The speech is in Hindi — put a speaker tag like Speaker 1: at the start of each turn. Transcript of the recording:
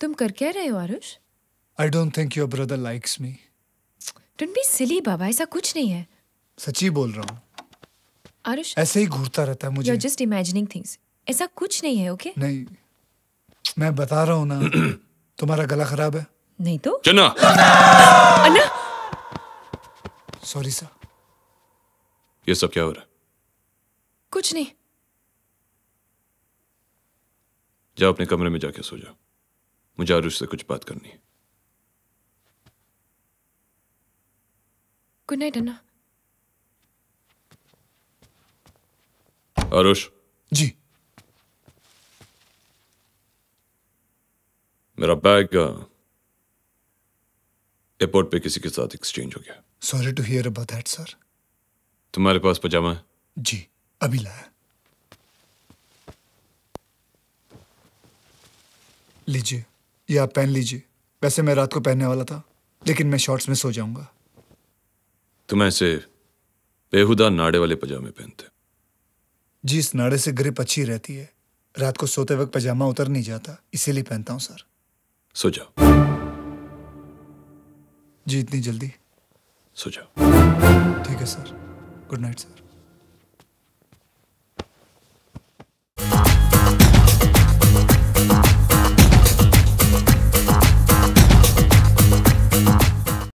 Speaker 1: तुम कर क्या रहे हो Aarush I don't think your brother likes me don't be silly बाबा ऐसा कुछ नहीं है सच्ची बोल रहा हूँ आरुष ऐसे ही घूरता रहता है मुझे यू जस्ट इमेजिनिंग थिंग्स ऐसा कुछ नहीं है ओके okay? नहीं मैं बता रहा हूँ ना तुम्हारा गला खराब है नहीं तो चन्ना अन्ना सॉरी सर ये सब क्या हो रहा है कुछ नहीं
Speaker 2: जाओ अपने कमरे में जाके सो जाओ मुझे आरुष से कुछ बात करनी है गुड नाइट अन्ना आरुष जी मेरा बैग एयरपोर्ट पे किसी के साथ एक्सचेंज हो गया
Speaker 1: sorry to hear about that sir
Speaker 2: तुम्हारे पास पजामा है
Speaker 1: जी अभी लाया लीजिए ये आप पहन लीजिए वैसे मैं रात को पहनने वाला था लेकिन मैं शॉर्ट्स में सो जाऊंगा
Speaker 2: तुम ऐसे बेहुदा नाड़े वाले पजामे पहनते
Speaker 1: जी इस नाड़े से ग्रिप अच्छी रहती है रात को सोते वक्त पजामा उतर नहीं जाता इसीलिए पहनता हूं सर
Speaker 2: सो जाओ जी इतनी जल्दी सो
Speaker 1: जाओ ठीक है सर गुड नाइट सर